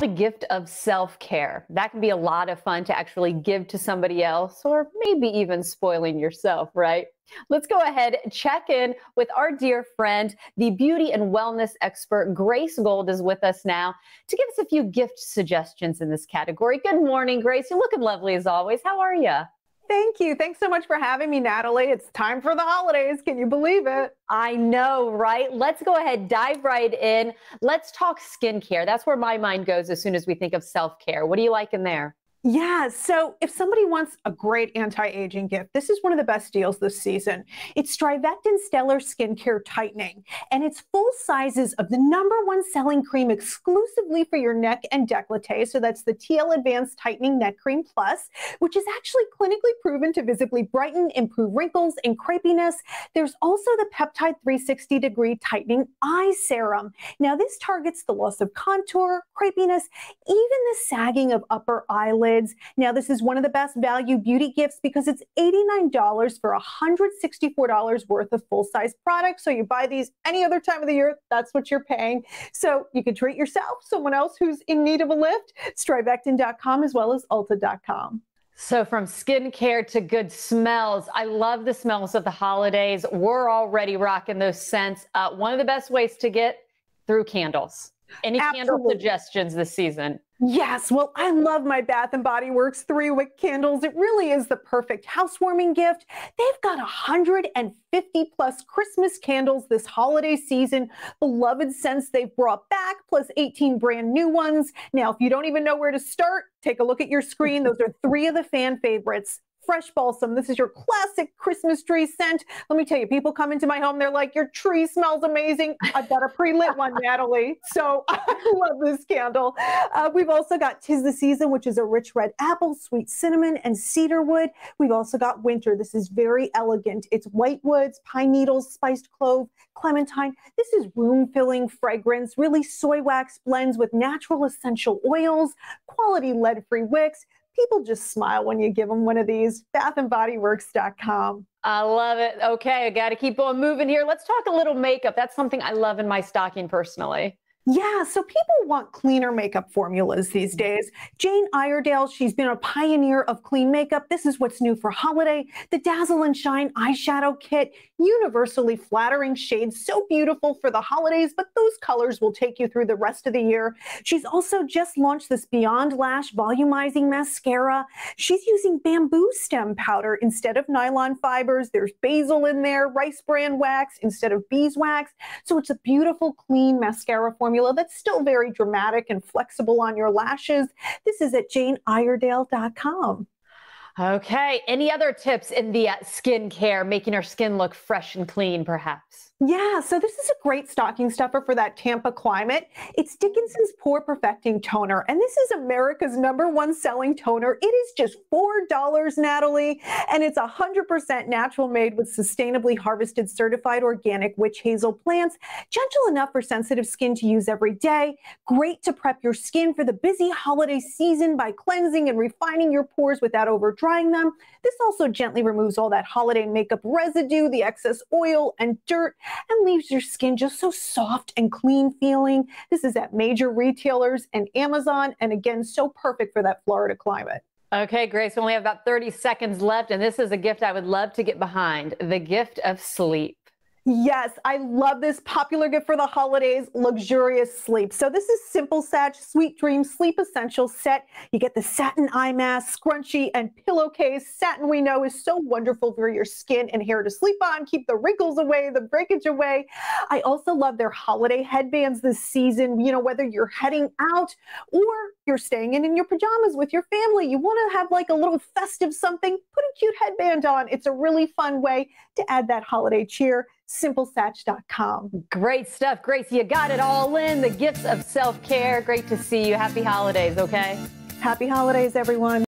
the gift of self care. That can be a lot of fun to actually give to somebody else or maybe even spoiling yourself, right? Let's go ahead check in with our dear friend, the beauty and wellness expert Grace Gold is with us now to give us a few gift suggestions in this category. Good morning, Grace. You're looking lovely as always. How are you? Thank you. Thanks so much for having me, Natalie. It's time for the holidays. Can you believe it? I know, right? Let's go ahead, dive right in. Let's talk skincare. That's where my mind goes as soon as we think of self care. What do you like in there? Yeah. So if somebody wants a great anti aging gift, this is one of the best deals this season. It's Strivectin Stellar Skincare Tightening, and it's full sizes of the number one selling cream exclusively for your neck and decollete. So that's the TL Advanced Tightening Neck Cream Plus, which is actually clinically proven to visibly brighten, improve wrinkles, and crepiness. There's also the Peptide 360 Degree Tightening Eye Serum. Now, this targets the loss of contour, crepiness, even the sagging of upper eyelid now, this is one of the best value beauty gifts because it's $89 for $164 worth of full size products. So you buy these any other time of the year, that's what you're paying. So you can treat yourself, someone else who's in need of a lift, strivectin.com as well as ulta.com. So, from skincare to good smells, I love the smells of the holidays. We're already rocking those scents. Uh, one of the best ways to get through candles. Any Absolutely. candle suggestions this season? Yes, well, I love my Bath and Body Works three wick candles. It really is the perfect housewarming gift. They've got 150 plus Christmas candles this holiday season, beloved scents they've brought back, plus 18 brand new ones. Now, if you don't even know where to start, take a look at your screen. Those are three of the fan favorites Fresh Balsam. This is your classic Christmas tree scent. Let me tell you, people come into my home, they're like, Your tree smells amazing. I have got a pre lit one, Natalie. So I love this candle. Uh, we've also got Tis the Season, which is a rich red apple, sweet cinnamon, and cedar wood. We've also got Winter. This is very elegant. It's white woods, pine needles, spiced clove, clementine. This is room filling fragrance, really soy wax blends with natural essential oils, quality lead free wicks people just smile when you give them one of these. Bathandbodyworks.com. I love it. Okay, I got to keep on moving here. Let's talk a little makeup. That's something I love in my stocking personally. Yeah, so people want cleaner makeup formulas these mm-hmm. days. Jane Iredale, she's been a pioneer of clean makeup. This is what's new for holiday. The Dazzle and Shine eyeshadow kit, universally flattering shades, so beautiful for the holidays, but those colors will take you through the rest of the year. She's also just launched this Beyond Lash volumizing mascara. She's using bamboo stem powder instead of nylon fibers. There's basil in there, rice bran wax instead of beeswax. So it's a beautiful, clean mascara formula formula that's still very dramatic and flexible on your lashes. This is at JaneIredale.com. Okay. Any other tips in the uh, skincare, making our skin look fresh and clean, perhaps? Yeah. So this is a great stocking stuffer for that Tampa climate. It's Dickinson's Pore Perfecting Toner, and this is America's number one selling toner. It is just four dollars, Natalie, and it's hundred percent natural, made with sustainably harvested, certified organic witch hazel plants. Gentle enough for sensitive skin to use every day. Great to prep your skin for the busy holiday season by cleansing and refining your pores without over drying them. This also gently removes all that holiday makeup residue, the excess oil and dirt, and leaves your skin just so soft and clean feeling. This is at major retailers and Amazon, and again, so perfect for that Florida climate. Okay, Grace, we only have about 30 seconds left, and this is a gift I would love to get behind the gift of sleep. Yes, I love this popular gift for the holidays, luxurious sleep. So this is Simple Satch Sweet Dream Sleep Essential set. You get the satin eye mask, scrunchie, and pillowcase. Satin we know is so wonderful for your skin and hair to sleep on, keep the wrinkles away, the breakage away. I also love their holiday headbands this season. You know, whether you're heading out or you're staying in in your pajamas with your family, you want to have like a little festive something, put a cute headband on. It's a really fun way to add that holiday cheer simplesatch.com. Great stuff, Grace. You got it all in the gifts of self care. Great to see you. Happy holidays, okay? Happy holidays, everyone.